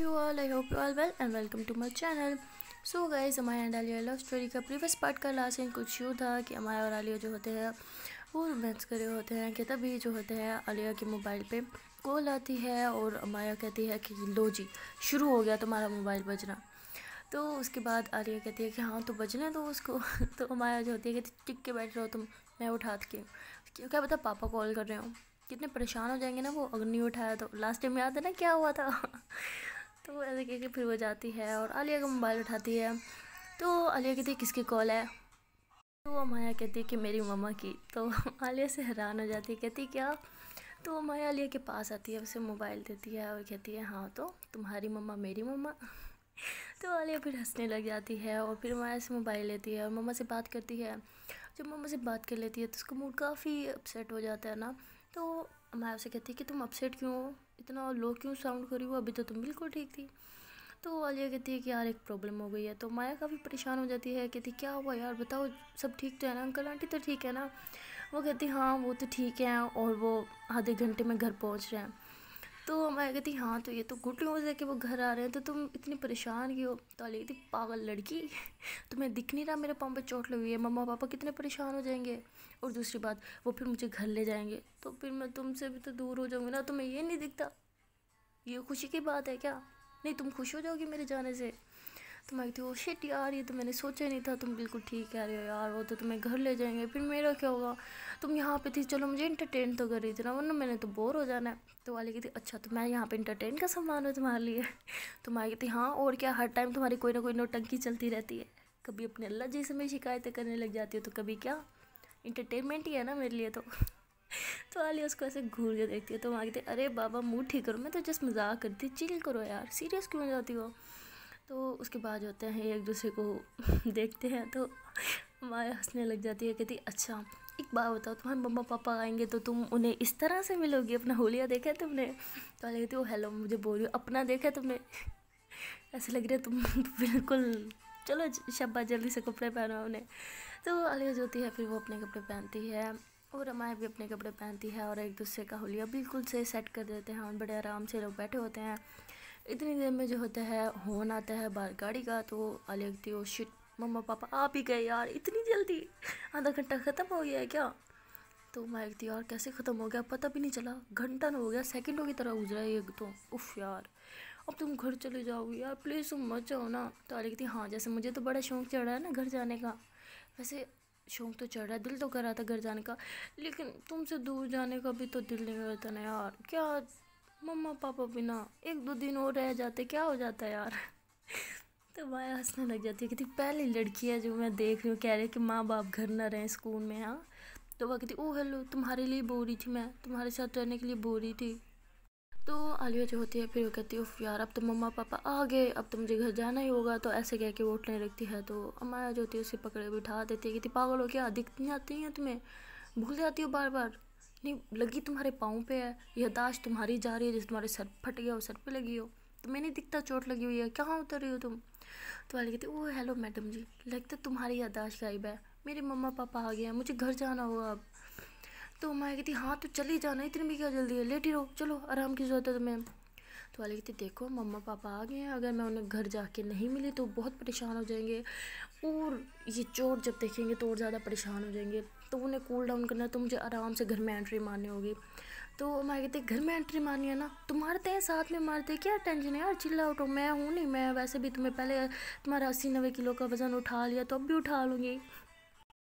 you all I hope you all well and welcome to my channel so guys हमारे and Alia love story का previous part का last scene कुछ यूँ था कि हमारे और आलिया जो होते हैं वो रोमांस करे होते हैं कि तभी जो होते हैं आलिया के मोबाइल पे कॉल आती है और अमाया कहती है कि लो जी शुरू हो गया तुम्हारा मोबाइल बजना तो उसके बाद आलिया कहती है कि हाँ तो बजने दो उसको तो अमाया जो होती है कहती टिक के बैठ रहो तुम मैं उठा के क्या पता पापा कॉल कर रहे हो कितने परेशान हो जाएंगे ना वो अगर नहीं उठाया तो लास्ट टाइम याद है ना क्या हुआ था तो ऐसे कह के फिर वो जाती है और आलिया का मोबाइल उठाती है तो आलिया कहती है किसकी कॉल है तो वो माया कहती है कि मेरी मम्मा की तो आलिया से हैरान हो जाती है कहती क्या तो माया आलिया के पास आती है उसे मोबाइल देती है और कहती है हाँ तो तुम्हारी मम्मा मेरी मम्मा तो आलिया फिर हंसने लग जाती है और फिर माया से मोबाइल लेती है और मम्मा से बात करती है जब मम्मा से बात कर लेती है तो उसका मूड काफ़ी अपसेट हो जाता है ना तो माया उसे कहती है कि तुम अपसेट क्यों हो इतना लो क्यों साउंड कर रही हो अभी तो तुम बिल्कुल ठीक थी तो आलिया कहती है कि यार एक प्रॉब्लम हो गई है तो माया काफ़ी परेशान हो जाती है कहती क्या हुआ यार बताओ सब ठीक तो है ना अंकल आंटी तो ठीक है ना वो कहती हाँ वो तो ठीक है और वो आधे घंटे में घर पहुँच रहे हैं तो माया कहती हाँ तो ये तो गुड न्यूज़ है कि वो घर आ रहे हैं तो तुम इतनी परेशान क्यों तो आलिया कहती पागल लड़की तुम्हें दिख नहीं रहा मेरे पाँव पर चोट लगी है मम्मा पापा कितने परेशान हो जाएंगे और दूसरी बात वो फिर मुझे घर ले जाएंगे तो फिर मैं तुमसे भी तो दूर हो जाऊँगी ना तुम्हें ये नहीं दिखता ये खुशी की बात है क्या नहीं तुम खुश हो जाओगी मेरे जाने से तो मैं कहती हूँ शिट यार ये तो मैंने सोचा नहीं था तुम बिल्कुल ठीक कह रहे हो यार वो तो तुम्हें घर ले जाएंगे फिर मेरा क्या होगा तुम यहाँ पे थी चलो मुझे इंटरटेन तो कर रही थी ना वरना मैंने तो बोर हो जाना है तो वाली कहती अच्छा तो मैं यहाँ पे इंटरटेन का सामान हूँ तुम्हारे लिए तो मैं कहती हाँ और क्या हर टाइम तुम्हारी कोई ना कोई नोटंकी चलती रहती है कभी अपने अल्लाह जी से मैं शिकायतें करने लग जाती हो तो कभी क्या इंटरटेनमेंट ही है ना मेरे लिए तो तो आलिया उसको ऐसे घूर के देखती है तो वहाँ कहते अरे बाबा मूड ठीक करो मैं तो जस्ट मजाक करती चिल करो यार सीरियस क्यों जाती हो तो उसके बाद होते हैं एक दूसरे को देखते हैं तो माया हंसने लग जाती है कहती अच्छा एक बात बताओ तुम्हारे मम्मा पापा आएंगे तो तुम उन्हें इस तरह से मिलोगी अपना होलिया देखा है तुमने तो कहती वो हेलो मुझे बोल रही हो अपना देखा है तुमने ऐसे लग रहा है तुम बिल्कुल चलो शब्बा जल्दी से कपड़े पहनो उन्हें तो अलग होती है फिर वो अपने कपड़े पहनती है और रमाया भी अपने कपड़े पहनती है और एक दूसरे का होलिया बिल्कुल से सेट कर देते हैं और बड़े आराम से लोग बैठे होते हैं इतनी देर में जो होता है होन आता है बाहर गाड़ी का तो आलिया होती हो शिट मम्मा पापा आप ही गए यार इतनी जल्दी आधा घंटा ख़त्म हो गया है क्या तो मैं यार कैसे ख़त्म हो गया पता भी नहीं चला घंटा ना हो गया सेकंडों की तरह गुजरा ये तो उफ़ यार अब तुम घर चले जाओगे यार प्लीज़ तुम मत जाओ ना तो आ कहती हाँ जैसे मुझे तो बड़ा शौक चढ़ा है ना घर जाने का वैसे शौक तो चढ़ रहा है दिल तो कर रहा था घर जाने का लेकिन तुमसे दूर जाने का भी तो दिल नहीं करता ना यार क्या मम्मा पापा बिना एक दो दिन और रह जाते क्या हो जाता है यार तो माया हंसने लग जाती है कहती पहली लड़की है जो मैं देख रही हूँ कह रही है कि माँ बाप घर ना रहें स्कूल में हाँ तो वह कहती ओ हेलो तुम्हारे लिए बोल रही थी मैं तुम्हारे साथ रहने के लिए बोल रही थी तो आलिया जो होती है फिर वो कहती है यार अब तो मम्मा पापा आ गए अब तो मुझे घर जाना ही होगा तो ऐसे कह के वो उठने लगती है तो अमाया जो होती है उसे पकड़े बिठा देती है कि पागल हो क्या नहीं आती हैं तुम्हें भूल जाती हो बार बार नहीं लगी तुम्हारे पाँव पे है यह दाश तुम्हारी जा रही है जैसे तुम्हारे सर फट गया हो सर पे लगी हो तो मैं नहीं दिखता चोट लगी हुई है कहाँ उतर रही हो तुम तो वाली कहती ओ हेलो मैडम जी लगता तुम्हारी दाश गायब है मेरे मम्मा पापा आ गए हैं मुझे घर जाना होगा अब तो मैं कहती हाँ तो चले जाना इतने भी क्या जल्दी है लेट ही रहो चलो आराम की जरूरत है तो मैम तो वाले कहती देखो मम्मा पापा आ गए हैं अगर मैं उन्हें घर जाके नहीं मिली तो बहुत परेशान हो जाएंगे और ये चोर जब देखेंगे तो और ज़्यादा परेशान हो जाएंगे तो उन्हें कूल डाउन करना तो मुझे आराम से घर में एंट्री मारनी होगी तो मैं कहती घर में एंट्री मारनी है ना तुम मारते हैं साथ में मारते हैं क्या टेंशन है यार चिल्ला उठो मैं हूँ नहीं मैं वैसे भी तुम्हें पहले तुम्हारा अस्सी नब्बे किलो का वज़न उठा लिया तो अब भी उठा लूँगी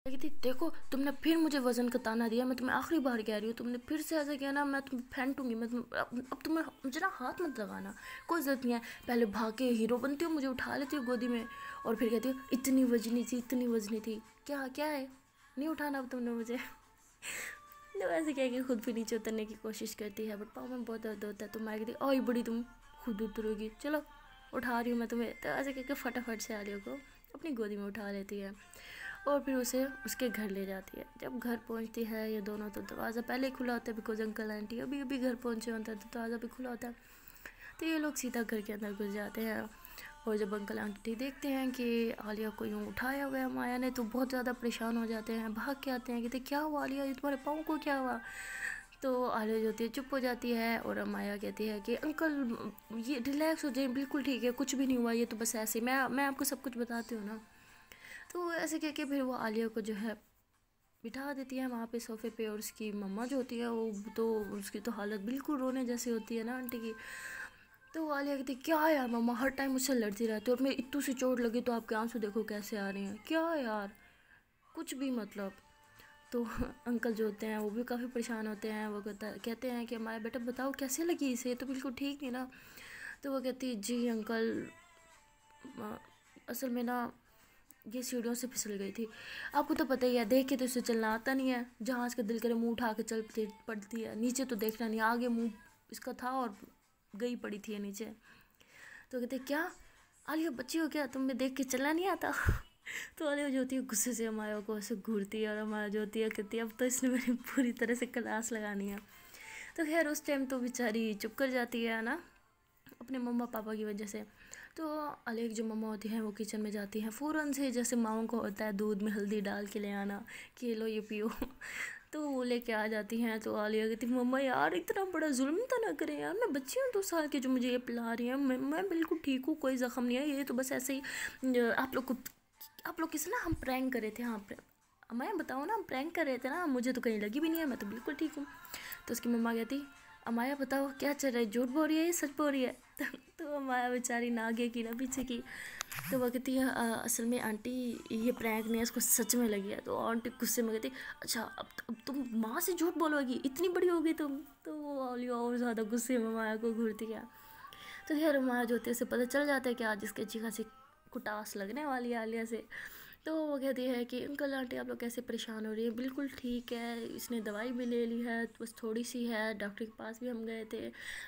दीदी देखो तुमने फिर मुझे वजन का ताना दिया मैं तुम्हें आखिरी बार कह रही हूँ तुमने फिर से ऐसा किया ना मैं तुम्हें फेंटूंगी मैं तुम अब, तुम्हें मुझे ना हाथ मत लगाना कोई ज़रूरत नहीं है पहले भाग के हीरो बनती हो मुझे उठा लेती हो गोदी में और फिर कहती हो इतनी वजनी थी इतनी वजनी थी क्या क्या है नहीं उठाना अब तुमने मुझे तो ऐसे कह के खुद भी नीचे उतरने की कोशिश करती है बट पाओ में बहुत दर्द होता है तुम तो मैं कहती ओई बड़ी तुम खुद उतरोगी चलो उठा रही हूँ मैं तुम्हें तो ऐसे कह के फटाफट से आलिया को अपनी गोदी में उठा लेती है और फिर उसे उसके घर ले जाती है जब घर पहुंचती है ये दोनों तो दरवाज़ा पहले ही खुला होता है बिकॉज अंकल आंटी अभी अभी घर पहुंचे होते हैं तो दरवाज़ा भी खुला होता है तो ये लोग सीधा घर के अंदर घुस जाते हैं और जब अंकल आंटी देखते हैं कि आलिया को यूँ उठाया हुआ है माया ने तो बहुत ज़्यादा परेशान हो जाते हैं भाग के आते हैं कहते क्या हुआ आलिया ये तुम्हारे पाँव को क्या हुआ तो आलिया जो होती है चुप हो जाती है और माया कहती है कि अंकल ये रिलैक्स हो जाए बिल्कुल ठीक है कुछ भी नहीं हुआ ये तो बस ऐसे मैं मैं आपको सब कुछ बताती हूँ ना तो ऐसे कह के फिर वो आलिया को जो है बिठा देती है वहाँ पे सोफे पे और उसकी मम्मा जो होती है वो तो उसकी तो हालत बिल्कुल रोने जैसी होती है ना आंटी की तो वो आलिया कहती क्या यार मम्मा हर टाइम मुझसे लड़ती रहती है और मेरी इतू से चोट लगी तो आपके आंसू देखो कैसे आ रहे हैं क्या यार कुछ भी मतलब तो अंकल जो होते हैं वो भी काफ़ी परेशान होते हैं वो कहता कहते हैं कि हमारे बेटा बताओ कैसे लगी इसे तो बिल्कुल ठीक नहीं ना तो वो कहती जी अंकल असल में ना ये सीढ़ियों से फिसल गई थी आपको तो पता ही है देख के तो इसे चलना आता नहीं है जहाँ इसका दिल करे मुंह उठा के चल पड़ती है नीचे तो देखना नहीं आगे मुंह इसका था और गई पड़ी थी नीचे तो कहते क्या आलिया बच्ची हो क्या तुम्हें देख के चलना नहीं आता तो आलिया जो होती है गुस्से से हमारे को ऐसे घूरती है और हमारा जो होती है कहती है अब तो इसने मेरी पूरी तरह से क्लास लगानी है तो खैर उस टाइम तो बेचारी चुप कर जाती है ना अपने मम्मा पापा की वजह से तो अलग जो मम्मा होती हैं वो किचन में जाती हैं फ़ौरन से जैसे माओ को होता है दूध में हल्दी डाल के ले आना खेलो लो ये पियो तो वो लेके आ जाती हैं तो आलिया कहती मम्मा यार इतना बड़ा जुल्म तो ना करें यार मैं बच्ची हूँ दो साल के जो मुझे ये पिला रही हैं मैं मैं बिल्कुल ठीक हूँ कोई ज़ख़म नहीं है ये तो बस ऐसे ही आप लोग को आप लोग किस ना हम प्रैंक करे थे हाँ मैं बताओ ना हम प्रैंक कर रहे थे ना मुझे तो कहीं लगी भी नहीं है मैं तो बिल्कुल ठीक हूँ तो उसकी मम्मा कहती अमाया बताओ क्या चल रहा है झूठ बोल रही है या सच बोल रही है तो अमाया बेचारी ना आगे की ना पीछे की तो वह कहती है असल में आंटी ये प्रैंक नहीं है इसको सच में लगी है तो आंटी गुस्से में कहती अच्छा अब अब तुम माँ से झूठ बोलोगी इतनी बड़ी होगी तुम तो वो ऑली और ज़्यादा गुस्से में माया को घूरती गया तो खैर माया जो होती है उसे पता चल जाता है कि आज इसके अच्छी खासी कुटास लगने वाली है आलिया से तो वो कहती है कि अंकल आंटी आप लोग कैसे परेशान हो रही है बिल्कुल ठीक है इसने दवाई भी ले ली है बस थोड़ी सी है डॉक्टर के पास भी हम गए थे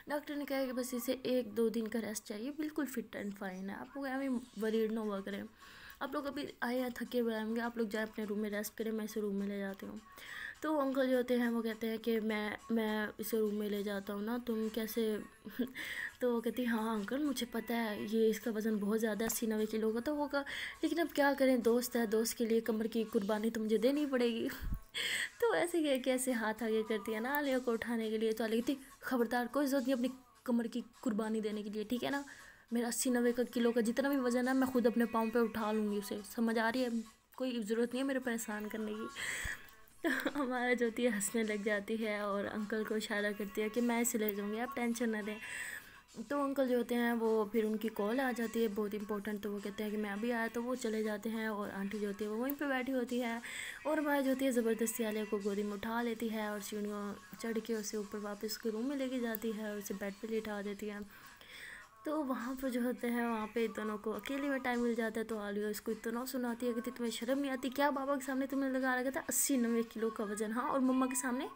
डॉक्टर ने कहा कि बस इसे एक दो दिन का रेस्ट चाहिए बिल्कुल फिट एंड फाइन है आप लोग अभी वरीड ना हुआ करें आप लोग अभी आए हैं थके हुए आप लोग जाए अपने रूम में रेस्ट करें मैं इसे रूम में ले जाती हूँ तो अंकल जो होते हैं वो कहते हैं कि मैं मैं इसे रूम में ले जाता हूँ ना तुम कैसे तो वो कहती हाँ, हाँ अंकल मुझे पता है ये इसका वज़न बहुत ज़्यादा अस्सी नबे किलो का तो होगा लेकिन अब क्या करें दोस्त है दोस्त के लिए कमर की कुर्बानी तो मुझे देनी पड़ेगी तो ऐसे ही कैसे हाथ आगे करती है ना आलिया को उठाने के लिए तो आलिया कहती खबरदार कोई ज़रूरत नहीं अपनी कमर की कुर्बानी देने के लिए ठीक है ना मेरा अस्सी नबे का किलो का जितना भी वज़न है मैं खुद अपने पाँव पर उठा लूँगी उसे समझ आ रही है कोई ज़रूरत नहीं है मेरे परेशान करने की हमारा ज्योति हंसने लग जाती है और अंकल को इशारा करती है कि मैं इसे ले जाऊँगी आप टेंशन ना दें तो अंकल जो होते हैं वो फिर उनकी कॉल आ जाती है बहुत इंपॉर्टेंट तो वो कहते हैं कि मैं अभी आया तो वो चले जाते हैं और आंटी जो होती है वो वहीं पे बैठी होती है और हमारी जो होती है ज़बरदस्ती आलिया को गोदी में उठा लेती है और सीढ़ियों चढ़ के उसे ऊपर वापस उसके रूम में लेके जाती है और उसे बेड पर लिटा देती है तो वहाँ पर जो होते हैं वहाँ पे दोनों को अकेले में टाइम मिल जाता है तो आलू इसको इतना सुनाती है कि तुम्हें शर्म नहीं आती क्या बाबा के सामने तुम्हें लगा रखा था अस्सी नब्बे किलो का वजन हाँ और मम्मा के सामने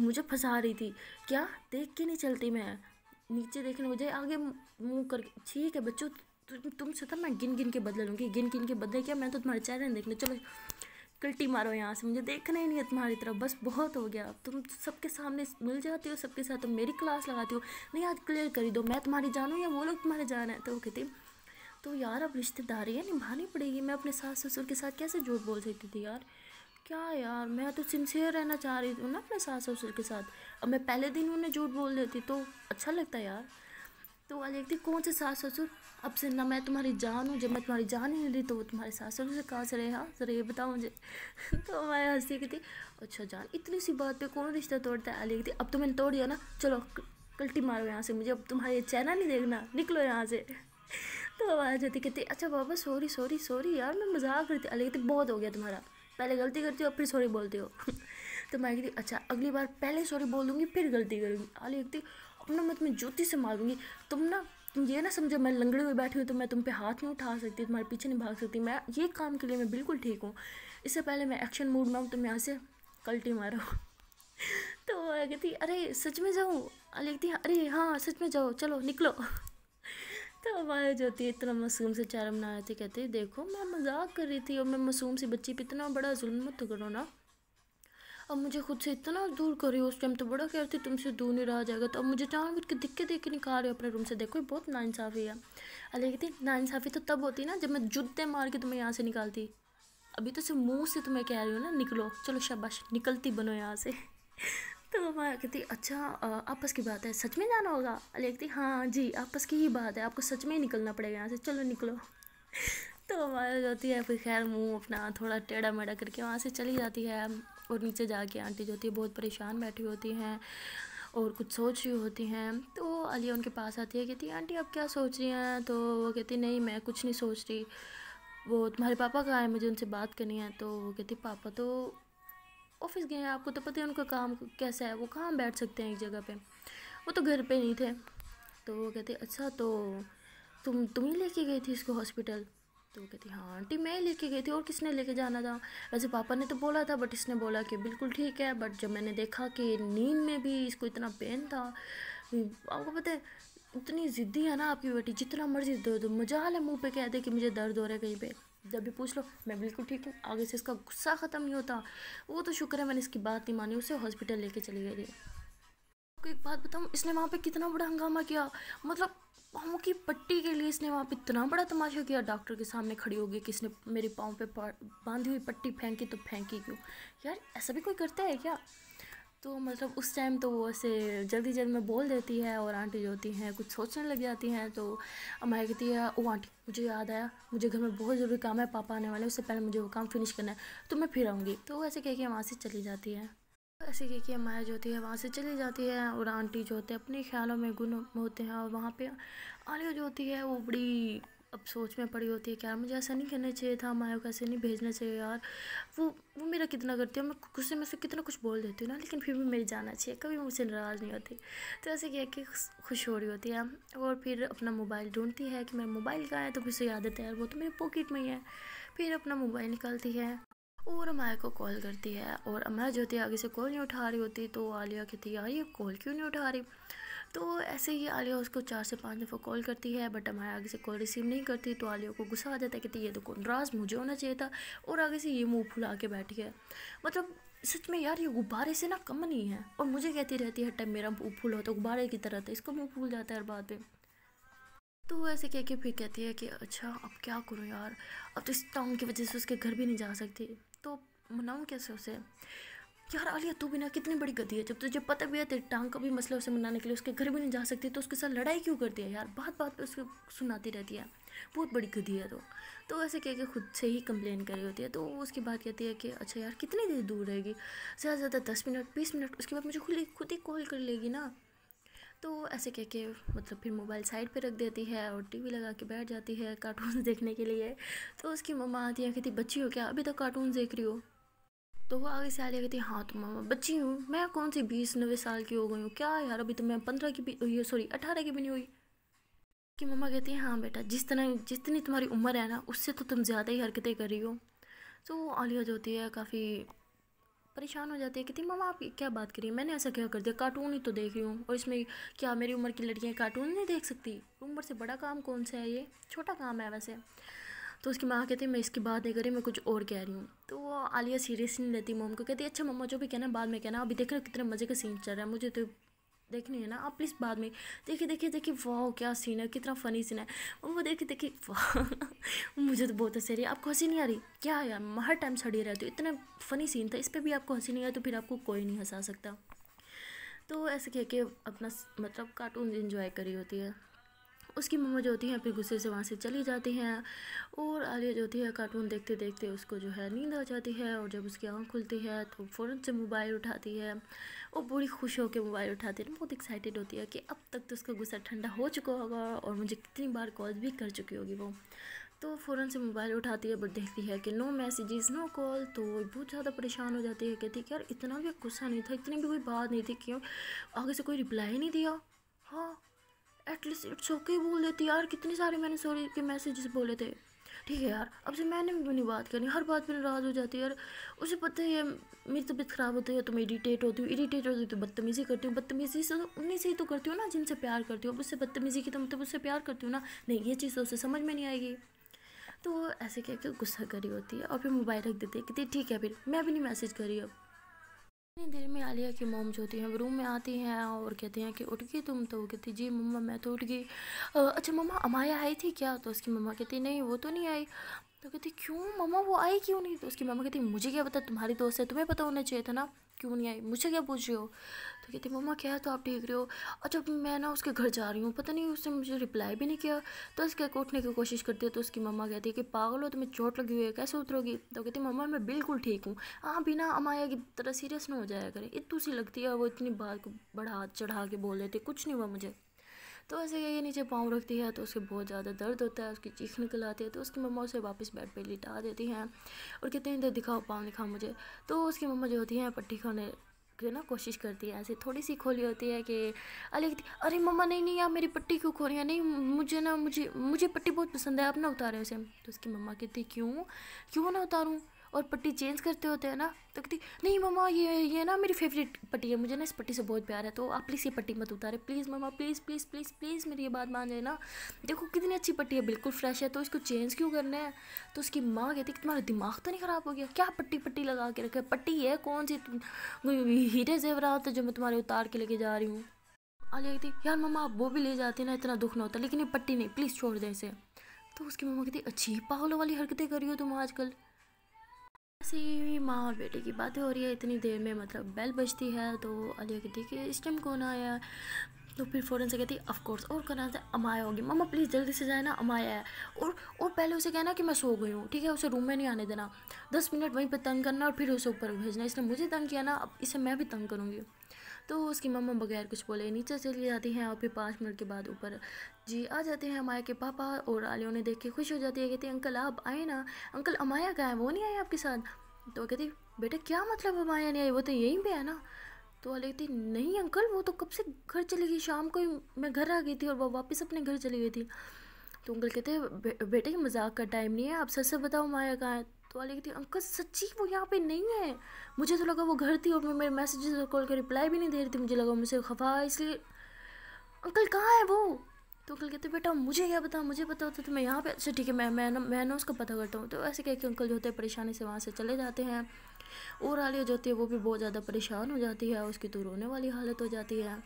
मुझे फंसा रही थी क्या देख के नहीं चलती मैं नीचे देखने मुझे आगे मुँह करके ठीक है बच्चों तुमसे तो मैं गिन गिन के बदल लूँगी गिन गिन के बदले क्या मैं तो तुम्हारे चेहरे देखने चलो कल्टी मारो यहाँ से मुझे देखना ही नहीं है तुम्हारी तरफ बस बहुत हो गया तुम सबके सामने मिल जाते हो सबके साथ तुम मेरी क्लास लगाती हो नहीं आज क्लियर करी दो मैं तुम्हारी जानूँ या वो लोग तुम्हारे जाना है तो वो कहती तो यार अब रिश्तेदारियाँ निभानी पड़ेगी मैं अपने सास ससुर के साथ कैसे झूठ बोल सकती थी यार क्या यार मैं तो सिंसियर रहना चाह रही थी ना अपने सास ससुर के साथ अब मैं पहले दिन उन्हें झूठ बोल देती तो अच्छा लगता यार तो वह देखती कौन से सास ससुर अब से ना मैं तुम्हारी जान हूँ जब मैं तुम्हारी जान ही रही तो वो तुम्हारे सास ससुर से कहाँ से रहे हाँ सर ये बताओ मुझे तो मैं हंसी की थी अच्छा जान इतनी सी बात पे कौन रिश्ता तोड़ता है अली थी अब तो मैंने तोड़ दिया ना चलो कल्टी मारो यहाँ से मुझे अब तुम्हारा ये चेहरा नहीं देखना निकलो यहाँ से तो आ जाती कहती अच्छा बाबा सॉरी सॉरी सॉरी यार मैं मजाक करती अली कहती बहुत हो गया तुम्हारा पहले गलती करती हो फिर सॉरी बोलती हो तो मैं कहती अच्छा अगली बार पहले सॉरी बोल दूँगी फिर गलती करूँगी अली कहती अपना ना मैं तुम्हें जूती से मारूंगी तुम ना तुम ये ना समझो मैं लंगड़े हुए बैठी हूँ तो मैं तुम पे हाथ नहीं उठा सकती तुम्हारे पीछे नहीं भाग सकती मैं ये काम के लिए मैं बिल्कुल ठीक हूँ इससे पहले मैं एक्शन मूड में हूँ तुम तो यहाँ से कल्टी मारो तो वो कहती अरे सच में जाऊँ लिखती अरे हाँ सच में जाओ चलो निकलो तो हमारे जो थी इतना मासूम से चारा बना रहे थे कहते देखो मैं मजाक कर रही थी और मैं मासूम सी बच्ची पे इतना बड़ा जुल्म मत करो ना अब मुझे खुद से इतना दूर कर रही हो उस टाइम तो बड़ा थी तुमसे दूर नहीं रहा जाएगा तो अब मुझे जानबूझ के दिक्कत देख के निकाल रही हो अपने रूम से देखो बहुत नाइंसाफ़ी है अली कहती नाइंसाफ़ी तो तब होती ना जब मैं जूते मार के तुम्हें यहाँ से निकालती अभी तो सिर्फ मुँह से तुम्हें कह रही हूँ ना निकलो चलो शाबाश निकलती बनो यहाँ से तो मैं कहती अच्छा आपस की बात है सच में जाना होगा अली कहती हाँ जी आपस की ही बात है आपको सच में ही निकलना पड़ेगा यहाँ से चलो निकलो तो हमारा जाती है फिर खैर मुंह अपना थोड़ा टेढ़ा मेढ़ा करके वहाँ से चली जाती है और नीचे जाके आंटी जो होती है बहुत परेशान बैठी होती हैं और कुछ सोच रही होती हैं तो अलिया उनके पास आती है कहती है आंटी आप क्या सोच रही हैं तो वो कहती नहीं मैं कुछ नहीं सोच रही वो तुम्हारे पापा कहाँ है मुझे उनसे बात करनी है तो वो कहती पापा तो ऑफिस गए हैं आपको तो पता है उनका काम कैसा है वो कहाँ बैठ सकते हैं एक जगह पे वो तो घर पे नहीं थे तो वो कहते अच्छा तो तुम तुम ही लेके गई थी इसको हॉस्पिटल तो वो कहती हाँ आंटी मैं ही लेके गई थी और किसने लेके जाना था वैसे पापा ने तो बोला था बट इसने बोला कि बिल्कुल ठीक है बट जब मैंने देखा कि नींद में भी इसको इतना पेन था आपको पता है इतनी ज़िद्दी है ना आपकी बेटी जितना मर्जी दर्द मजाल है मुँह पे कह दे कि मुझे दर्द हो रहा है कहीं पे जब भी पूछ लो मैं बिल्कुल ठीक हूँ आगे से इसका गुस्सा ख़त्म नहीं होता वो तो शुक्र है मैंने इसकी बात नहीं मानी उसे हॉस्पिटल लेके चली गई थी आपको एक बात बताऊँ इसने वहाँ पे कितना बड़ा हंगामा किया मतलब पाँव की पट्टी के लिए इसने वहाँ पर इतना बड़ा तमाशा किया डॉक्टर के सामने खड़ी होगी कि इसने मेरे पाँव पे बांधी हुई पट्टी फेंकी तो फेंकी क्यों यार ऐसा भी कोई करता है क्या तो मतलब उस टाइम तो वो ऐसे जल्दी जल्दी में बोल देती है और आंटी जो होती हैं कुछ सोचने लग जाती हैं तो मैं कहती है ओ आंटी मुझे याद आया मुझे घर में बहुत ज़रूरी काम है पापा आने वाले उससे पहले मुझे वो काम फिनिश करना है तो मैं फिर आऊँगी तो वो ऐसे कह के वहाँ से चली जाती है ऐसे की कि हमारा जो होती है वहाँ से चली जाती है और आंटी जो होते हैं अपने ख्यालों में गुन होते हैं और वहाँ पे आलिया जो होती है वो बड़ी अब सोच में पड़ी होती है कि यार मुझे ऐसा नहीं करना चाहिए था माया को ऐसे नहीं भेजना चाहिए यार वो वो मेरा कितना करती है मैं गुस्से में से कितना कुछ बोल देती हूँ ना लेकिन फिर भी मेरे जाना चाहिए कभी मुझसे नाराज़ नहीं होती तो ऐसे क्या कि खुश हो रही होती है और फिर अपना मोबाइल ढूंढती है कि मेरा मोबाइल कहाँ है तो से याद आता है यार वो तो मेरे पॉकेट में ही है फिर अपना मोबाइल निकालती है और अमाया को कॉल करती है और अमाया जो होती है आगे से कॉल नहीं उठा रही होती तो आलिया कहती है यार ये कॉल क्यों नहीं उठा रही तो ऐसे ही आलिया उसको चार से पाँच दफ़ा कॉल करती है बट अमाय आगे से कॉल रिसीव नहीं करती तो आलिया को गुस्सा आ जाता है कहती ये तो कौन राज मुझे होना चाहिए था और आगे से ये मुँह फुला के बैठी है मतलब सच में यार ये गुब्बारे से ना कम नहीं है और मुझे कहती रहती है टाइम मेरा मुँह फूल होता तो गुब्बारे की तरह था इसको मुँह फूल जाता है हर बात में तो ऐसे कह के फिर कहती है कि अच्छा अब क्या करूँ यार अब तो इस टाउन की वजह से उसके घर भी नहीं जा सकती तो मनाऊँ कैसे उसे यार आलिया तू भी ना कितनी बड़ी गति है जब तुझे पता भी है तेरी टांग का भी मसला उसे मनाने के लिए उसके घर भी नहीं जा सकती तो उसके साथ लड़ाई क्यों करती है यार बात बात पर उसको सुनाती रहती है बहुत बड़ी गधी है तो तो ऐसे कह के खुद से ही कंप्लेन करी होती है तो उसकी बात कहती है कि अच्छा यार कितनी देर दूर रहेगी ज़्यादा से ज़्यादा दस मिनट बीस मिनट उसके बाद मुझे खुद ही खुद ही कॉल कर लेगी ना तो ऐसे कह के मतलब फिर मोबाइल साइड पे रख देती है और टीवी लगा के बैठ जाती है कार्टून देखने के लिए तो उसकी मम्मा आती है कहती बच्ची हो क्या अभी तक कार्टून देख रही हो तो वो आगे से आ रही कहती हाँ तो मामा बच्ची हूँ मैं कौन सी बीस नब्बे साल की हो गई हूँ क्या यार अभी तो मैं पंद्रह की भी हुई सॉरी अठारह की भी नहीं हुई कि मम्मा कहती हैं हाँ बेटा जिस तरह जितनी तुम्हारी उम्र है ना उससे तो तुम ज़्यादा ही हरकतें कर रही हो तो वो आलिया जो होती है काफ़ी परेशान हो जाती है कहती मम्मा आप क्या बात करिए मैंने ऐसा क्या कर दिया कार्टून ही तो देख रही हूँ और इसमें क्या मेरी उम्र की लड़कियाँ कार्टून नहीं देख सकती उम्र से बड़ा काम कौन सा है ये छोटा काम है वैसे तो उसकी माँ कहती मैं इसकी बात नहीं करी मैं कुछ और कह रही हूँ तो वो आलिया सीरियस नहीं लेती मोम को कहती अच्छा मम्मा जो भी कहना बाद में कहना अभी देख रहे हो कितने मज़े का सीन चल रहा है मुझे तो देखनी है ना आप प्लीज़ बाद में देखिए देखिए देखिए वाह क्या सीन है कितना फ़नी सीन है वो देखिए देखिए वाह मुझे तो बहुत हंसी रही है आपको हंसी नहीं आ रही क्या यार मैं हर टाइम सड़ी रहती हूँ इतना फ़नी सीन था इस पर भी आपको हंसी नहीं आई तो फिर आपको कोई नहीं हंसा सकता तो ऐसे कह के अपना मतलब कार्टून इन्जॉय करी होती है उसकी मम्मा जो होती हैं फिर गुस्से से वहाँ से चली जाती हैं और आलिया जो होती है कार्टून देखते देखते उसको जो है नींद आ जाती है और जब उसकी आँख खुलती है तो फ़ौरन से मोबाइल उठाती है और बड़ी खुश होकर मोबाइल उठाती है बहुत एक्साइटेड होती है कि अब तक तो उसका गुस्सा ठंडा हो चुका होगा और मुझे कितनी बार कॉल भी कर चुकी होगी वो तो फ़ौरन से मोबाइल उठाती है बट देखती है कि नो मैसेजेस नो कॉल तो बहुत ज़्यादा परेशान हो जाती है कहती है यार इतना भी गुस्सा नहीं था इतनी भी कोई बात नहीं थी क्यों आगे से कोई रिप्लाई नहीं दिया हाँ एटलीस्ट इट्स ओके बोल देती यार कितने सारे मैंने सॉरी के मैसेजेस बोले थे ठीक है यार अब से मैंने भी नहीं बात करनी हर बात पर नाराज हो जाती है यार उसे पता है मेरी तबीयत ख़राब होती है तो मैं इरीटेट होती हूँ इरीटेट होती हूँ तो बदतमीज़ी करती हूँ बदतमीज़ी से तो उन्हीं से ही तो करती हूँ ना जिनसे प्यार करती हूँ अब उससे बदतमीज़ी की तो मतलब उससे प्यार करती हूँ ना नहीं ये चीज़ तो उसे समझ में नहीं आएगी तो ऐसे क्या कि गुस्सा करी होती है और फिर मोबाइल रख देती है कहती ठीक है फिर मैं भी नहीं मैसेज करी अब इतनी देर में आलिया की मोम जो होती वो रूम में आती हैं और कहती हैं कि उठ गई तुम तो कहती जी मम्मा मैं तो उठ गई अच्छा मम्मा अमाया आई थी क्या तो उसकी मम्मा कहती नहीं वो तो नहीं आई तो कहती क्यों मम्मा वो आई क्यों नहीं तो उसकी मम्मा कहती मुझे क्या पता तुम्हारी दोस्त है तुम्हें पता होना चाहिए था ना क्यों नहीं आई मुझे क्या पूछ रही हो तो कहती मम्मा क्या है तो आप ठीक रहे हो अच्छा मैं ना उसके घर जा रही हूँ पता नहीं उसने मुझे रिप्लाई भी नहीं किया तो इसके उठने की कोशिश करती है तो उसकी मम्मा कहती है कि पागल हो तुम्हें चोट लगी हुई है कैसे उतरोगी तो कहती मम्मा मैं बिल्कुल ठीक हूँ हाँ भी ना अमाया की तरह सीरियस ना हो जाया करें इतनी सी लगती है वो इतनी बात को बढ़ा चढ़ा के बोल देती कुछ नहीं हुआ मुझे तो ऐसे ये नीचे पाँव रखती है तो उसे बहुत ज़्यादा दर्द होता है उसकी चीख निकल आती है तो उसकी मम्मा उसे वापस बेड पर लिटा देती हैं और कहते हैं इधर दिखाओ पाँव दिखाओ मुझे तो उसकी मम्मा जो होती हैं पट्टी खाने की ना कोशिश करती है ऐसे थोड़ी सी खोली होती है कि अली अरे मम्मा नहीं नहीं यार मेरी पट्टी क्यों खोल रही है नहीं मुझे ना मुझे मुझे पट्टी बहुत पसंद है आप ना उतारें उसे तो उसकी मम्मा कहती क्यों क्यों ना उतारूँ और पट्टी चेंज करते होते हैं ना तो कहती नहीं ममा ये ये ना मेरी फेवरेट पट्टी है मुझे ना इस पट्टी से बहुत प्यार है तो आप प्लीज़ ये पट्टी मत उतारे please mama please please please please मेरी ये बात मान जाए ना देखो कितनी अच्छी पट्टी है बिल्कुल फ्रेश है तो इसको चेंज क्यों करना है तो उसकी माँ कहती कि तुम्हारा दिमाग तो नहीं ख़राब हो गया क्या पट्टी पट्टी लगा के रखे पट्टी है कौन सी हीरे जेवरात जो मैं तुम्हारे उतार के लेके जा रही हूँ आलिया कहती यार ममा आप वो भी ले जाते ना इतना दुख ना होता लेकिन ये पट्टी नहीं प्लीज़ छोड़ दें इसे तो उसकी मम्मा कहती अच्छी पागलों वाली हरकतें कर रही हो तुम आजकल सी माँ बेटे की बातें हो रही है इतनी देर में मतलब बेल बजती है तो अलिया कहती है कि इस टाइम कौन आया तो फिर फ़ौरन से कहती है अफकोर्स और कहना था अमाया होगी मम्मा प्लीज़ जल्दी से जाए ना अमाया है और और पहले उसे कहना कि मैं सो गई हूँ ठीक है उसे रूम में नहीं आने देना दस मिनट वहीं पर तंग करना और फिर उसे ऊपर भेजना इसने मुझे तंग किया ना अब इसे मैं भी तंग करूँगी तो उसकी मम्मा बगैर कुछ बोले नीचे चली जाती हैं और फिर पाँच मिनट के बाद ऊपर जी आ जाते हैं अमाया के पापा और आलिया ने देख के खुश हो जाती है हैं अंकल आप आए ना अंकल अमाया कहाँ है वो नहीं आए आपके साथ तो कहती बेटा क्या मतलब अमाया नहीं आई वो तो यहीं पर है ना तो वो कहती नहीं अंकल वो तो कब से घर चली गई शाम को ही मैं घर आ गई थी और वो वापस अपने घर चली गई थी तो अंकल कहते बे, बेटे मजाक का टाइम नहीं है आप सच से बताओ माया कहाँ है तो वाली कहती अंकल सच्ची वो यहाँ पे नहीं है मुझे तो लगा वो घर थी और मैं मेरे मैसेजेस और कॉल का रिप्लाई भी नहीं दे रही थी मुझे लगा मुझसे खफा इसलिए अंकल कहाँ है वो तो अंकल कहते बेटा मुझे क्या पता मुझे पता होता तो मैं यहाँ पे अच्छा ठीक है मैं मैं ना मैं ना उसका पता करता हूँ तो ऐसे कह के अंकल जो होते हैं परेशानी से वहाँ से चले जाते हैं और आलिया जो होती है वो भी बहुत ज़्यादा परेशान हो जाती है उसकी तो रोने वाली हालत हो जाती है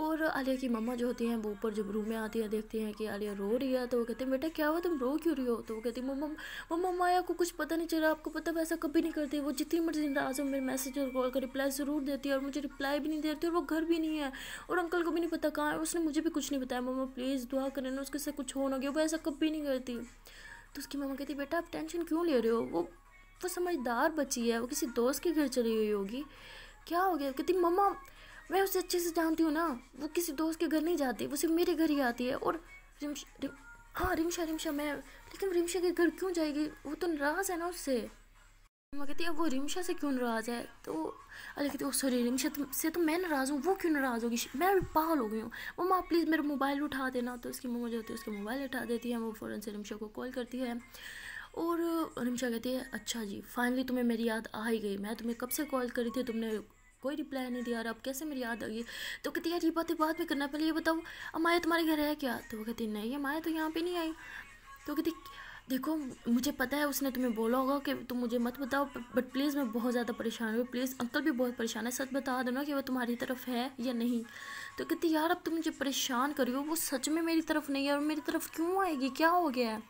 और आलिया की मम्मा जो होती हैं वो ऊपर जब रूम में आती है देखती हैं कि आलिया रो रही है तो वो कहते हैं बेटा क्या हुआ तुम रो क्यों रही हो तो वो कहती है मम्मा मम्मा माया को कुछ पता नहीं चल रहा आपको पता वैसा कभी नहीं करती वो जितनी मर्जी नाराज हो मेरे मैसेज और कॉल का रिप्लाई ज़रूर देती है और मुझे रिप्लाई भी नहीं देती और वो घर भी नहीं है और अंकल को भी नहीं पता कहाँ है उसने मुझे भी कुछ नहीं बताया मम्मा प्लीज़ दुआ करें ना उसके साथ कुछ हो ना गया वो ऐसा कभी नहीं करती तो उसकी मम्मा कहती बेटा आप टेंशन क्यों ले रहे हो वो वो समझदार बची है वो किसी दोस्त के घर चली गई होगी क्या हो गया कहती मम्मा मैं उसे अच्छे से जानती हूँ ना वो किसी दोस्त के घर नहीं जाती वो सिर्फ मेरे घर ही आती है और रिमश हाँ रिमशा रिमशा मैं लेकिन रिमशा के घर क्यों जाएगी वो तो नाराज़ है ना उससे मैं कहती है वो रिमशा से क्यों नाराज़ है तो अरे कहती है सॉरी रिमशा से तो मैं नाराज़ हूँ वो क्यों नाराज़ होगी मैं भी पागल हो गई हूँ मम्मा प्लीज़ मेरा मोबाइल उठा देना तो उसकी मम्मा जो होती है उसका मोबाइल उठा देती है वो फ़ौरन से रिमशा को कॉल करती है और रिमशा कहती है अच्छा जी फाइनली तुम्हें मेरी याद आ ही गई मैं तुम्हें कब से कॉल करी थी तुमने कोई रिप्लाई नहीं दिया अब कैसे मेरी याद आ गई तो कहती यार ये बातें बाद में करना पहले ये बताओ माया तुम्हारे घर है क्या तो वो कहती नहीं माया तो यहाँ पे नहीं आई तो कहती देखो मुझे पता है उसने तुम्हें बोला होगा कि तुम मुझे मत बताओ बट प्लीज़ मैं बहुत ज़्यादा परेशान हूँ प्लीज़ अंकल भी बहुत परेशान है सच बता दो ना कि वो तुम्हारी तरफ है या नहीं तो कहती यार अब तुम मुझे परेशान करियो वो सच में मेरी तरफ नहीं है और मेरी तरफ क्यों आएगी क्या हो गया है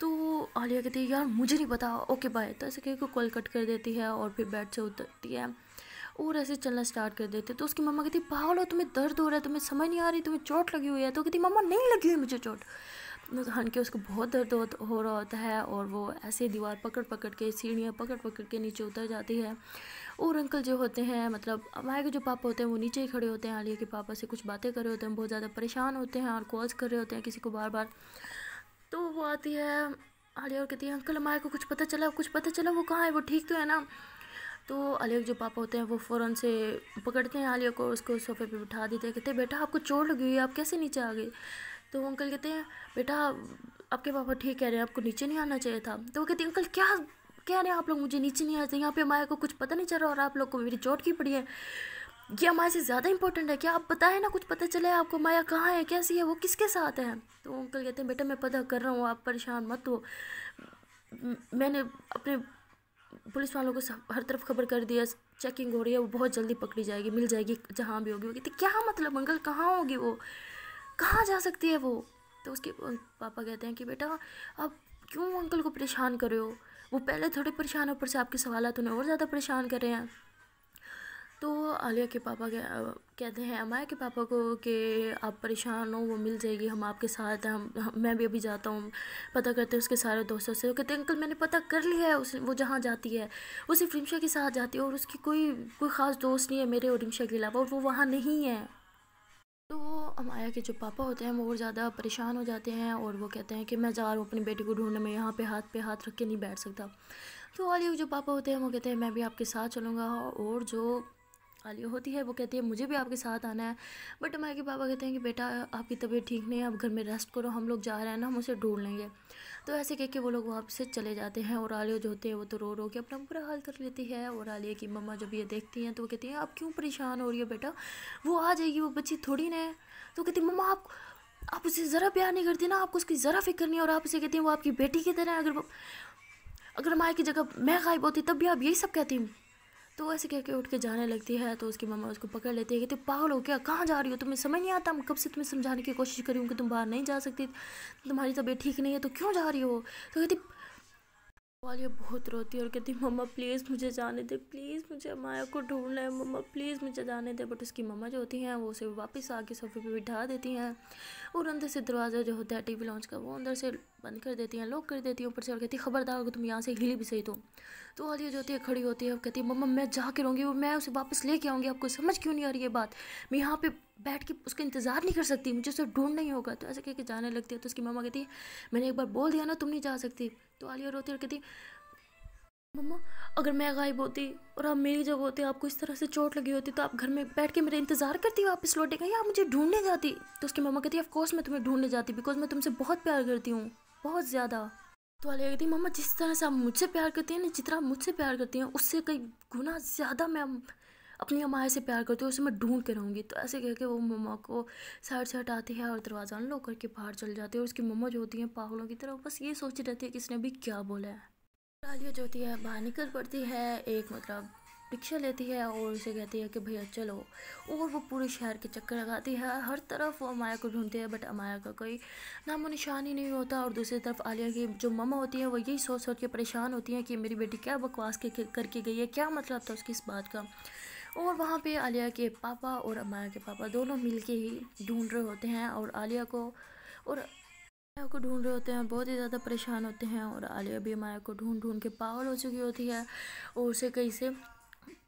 तो आलिया कहती है यार मुझे नहीं पता ओके बाय तो ऐसे कह को कॉल कट कर देती है और फिर बेड से उतरती है और ऐसे चलना स्टार्ट कर देते तो उसकी मम्मा कहती पागल तुम्हें दर्द हो रहा है तुम्हें समझ नहीं आ रही तुम्हें चोट लगी हुई है तो कहती मम्मा नहीं लगी हुई मुझे चोट तो हन के उसको बहुत दर्द हो, हो रहा होता है और वो ऐसे दीवार पकड़ पकड़ के सीढ़ियाँ पकड़ पकड़ के नीचे उतर जाती है और अंकल जो होते हैं मतलब हमारे के जो पापा होते हैं वो नीचे ही खड़े होते हैं आलिया के पापा से कुछ बातें कर रहे होते हैं बहुत ज़्यादा परेशान होते हैं और कॉल्स कर रहे होते हैं किसी को बार बार तो वो आती है आलिया और कहती है अंकल हमारे को कुछ पता चला कुछ पता चला वो कहाँ है वो ठीक तो है ना तो आलिया के जो पापा होते हैं वो फ़ौरन से पकड़ते हैं आलिया को उसको सोफे पे बिठा देते हैं कहते हैं बेटा आपको चोट लगी हुई है आप कैसे नीचे आ गए तो अंकल कहते हैं बेटा आपके पापा ठीक कह रहे हैं आपको नीचे नहीं आना चाहिए था तो वो कहते हैं अंकल क्या कह रहे हैं आप लोग मुझे नीचे नहीं आते यहाँ पे माया को कुछ पता नहीं चल रहा और आप लोग को मेरी चोट की पड़ी है ये हमारे से ज़्यादा इंपॉर्टेंट है क्या आप बताएं ना कुछ पता चले आपको माया कहाँ है कैसी है वो किसके साथ है तो अंकल कहते हैं बेटा मैं पता कर रहा हूँ आप परेशान मत हो मैंने अपने पुलिस वालों को हर तरफ खबर कर दिया चेकिंग हो रही है वो बहुत जल्दी पकड़ी जाएगी मिल जाएगी जहाँ भी होगी वो कहती क्या मतलब अंकल कहाँ होगी वो कहाँ जा सकती है वो तो उसके पापा कहते हैं कि बेटा आप क्यों अंकल को परेशान कर रहे हो वो पहले थोड़े परेशान ऊपर से आपके सवाल तो उन्हें और ज़्यादा परेशान कर रहे हैं तो आलिया के पापा कहते हैं अमाया के पापा को कि आप परेशान हो वो मिल जाएगी हम आपके साथ हम, हम मैं भी अभी जाता हूँ पता करते हैं उसके सारे दोस्तों से वो कहते हैं अंकल मैंने पता कर लिया है उस वो जहाँ जाती है वो सिर्फ रिमशा के साथ जाती है और उसकी कोई कोई ख़ास दोस्त नहीं है मेरे और रिमशा के अलावा और वो वहाँ नहीं है तो अमाया के जो पापा होते हैं वो और ज़्यादा परेशान हो जाते हैं और वो कहते हैं कि मैं जा रहा हूँ अपनी बेटी को ढूंढने में यहाँ पे हाथ पे हाथ रख के नहीं बैठ सकता तो आलिया के जो पापा होते हैं वो कहते हैं मैं भी आपके साथ चलूँगा और जो वाली होती है वो कहती है मुझे भी आपके साथ आना है बट माई के पापा कहते हैं कि बेटा आपकी तबीयत ठीक नहीं है आप घर में रेस्ट करो हम लोग जा रहे हैं ना हम उसे ढूंढ लेंगे तो ऐसे कह के वो लोग वहाँ से चले जाते हैं और आलिया जो होते हैं वो तो रो रो के अपना बुरा हाल कर लेती है और आलिया की मम्मा जब ये देखती हैं तो वो कहती हैं आप क्यों परेशान हो रही हो बेटा वो आ जाएगी वो बच्ची थोड़ी ना है तो कहती मम्मा आप आप उसे ज़रा प्यार नहीं करती ना आपको उसकी ज़रा फिक्र नहीं और आप उसे कहती हैं वो आपकी बेटी की तरह अगर अगर माए की जगह मैं गायब होती तब भी आप यही सब कहती हूँ तो ऐसे कह के उठ के जाने लगती है तो उसकी मम्मा उसको पकड़ लेती है कहती पागल हो क्या कहाँ जा रही हो तुम्हें समझ नहीं आता कब से तुम्हें समझाने की कोशिश करी हूँ कि तुम बाहर नहीं जा सकती तुम्हारी तबीयत ठीक नहीं है तो क्यों जा रही हो तो कहती और ये बहुत रोती है और कहती मम्मा प्लीज़ मुझे जाने दे प्लीज़ मुझे माया को ढूंढना है मम्मा प्लीज़ मुझे जाने दे बट उसकी मम्मा जो होती हैं वो उसे वापस आके सोफे पे बिठा देती हैं और अंदर से दरवाज़ा जो होता है टीवी लॉन्च का वो अंदर से बंद कर देती हैं लॉक कर देती हैं ऊपर से और कहती है खबरदार अगर तुम यहाँ से हिली भी सही तो तो वाली जो होती है खड़ी होती है और कहती है मम्मा मैं जा के रहूँगी मैं उसे वापस लेके आऊँगी आपको समझ क्यों नहीं आ रही है बात मैं यहाँ पर बैठ के उसका इंतज़ार नहीं कर सकती मुझे उसे ढूंढना ही होगा तो ऐसे कह के जाने लगती है तो उसकी मामा कहती है मैंने एक बार बोल दिया ना तुम नहीं जा सकती तो आलिया रोती और कहती मम्मा अगर मैं गायब होती और आप मेरी जगह होते आपको इस तरह से चोट लगी होती तो आप घर में बैठ के मेरा इंतजार करती वापस लौटे गई आप मुझे ढूंढने जाती तो उसकी मम्मा कहती है ऑफकोर्स मैं तुम्हें ढूंढने जाती बिकॉज मैं तुमसे बहुत प्यार करती हूँ बहुत ज़्यादा तो आलिया कहती मम्मा जिस तरह से आप मुझसे प्यार करती हैं ना जितना आप मुझसे प्यार करती हैं उससे कई गुना ज़्यादा मैं अपनी अम्मा से प्यार करती है उसे मैं ढूंढ के रहूँगी तो ऐसे कह के वो मम्मा को साइड से हटाती है और दरवाज़ा अनलॉक करके बाहर चल जाती है और उसकी मम्मा जो होती हैं पागलों की तरह बस ये सोच रहती है कि इसने अभी क्या बोला है रालिया जो होती है बाहर निकल पड़ती है एक मतलब रिक्शा लेती है और उसे कहती है कि भैया चलो और वो पूरे शहर के चक्कर लगाती है हर तरफ वो अमाया को ढूंढती है बट अमाया का कोई नामो निशान ही नहीं होता और दूसरी तरफ आलिया की जो ममा होती है वो यही सोच सोच के परेशान होती हैं कि मेरी बेटी क्या बकवास के करके गई है क्या मतलब था उसकी इस बात का और वहाँ पे आलिया के पापा और अमाया के पापा दोनों मिल के ही ढूंढ रहे होते हैं और आलिया को और अमाया को ढूंढ रहे होते हैं बहुत ही ज़्यादा परेशान होते हैं और आलिया भी अमाया को ढूंढ ढूंढ के पागल हो चुकी होती है और उसे कहीं से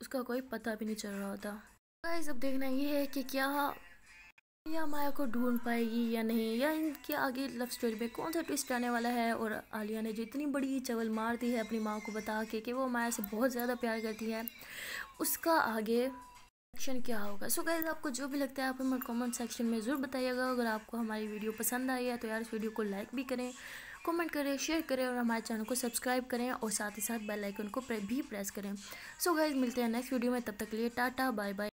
उसका कोई पता भी नहीं चल रहा होता अब देखना ये है कि क्या या माया को ढूंढ पाएगी या नहीं या इनके आगे लव स्टोरी में कौन सा ट्विस्ट आने वाला है और आलिया ने जो इतनी बड़ी चवल मार दी है अपनी माँ को बता के कि वो माया से बहुत ज़्यादा प्यार करती है उसका आगे एक्शन क्या होगा सो so गाइज आपको जो भी लगता है आप हमें कमेंट सेक्शन में ज़रूर बताइएगा अगर आपको हमारी वीडियो पसंद आई है तो यार इस वीडियो को लाइक भी करें कमेंट करें शेयर करें और हमारे चैनल को सब्सक्राइब करें और साथ ही साथ बेल आइकन को भी प्रेस करें सो so गाइज मिलते हैं नेक्स्ट वीडियो में तब तक लिए टाटा बाय बाय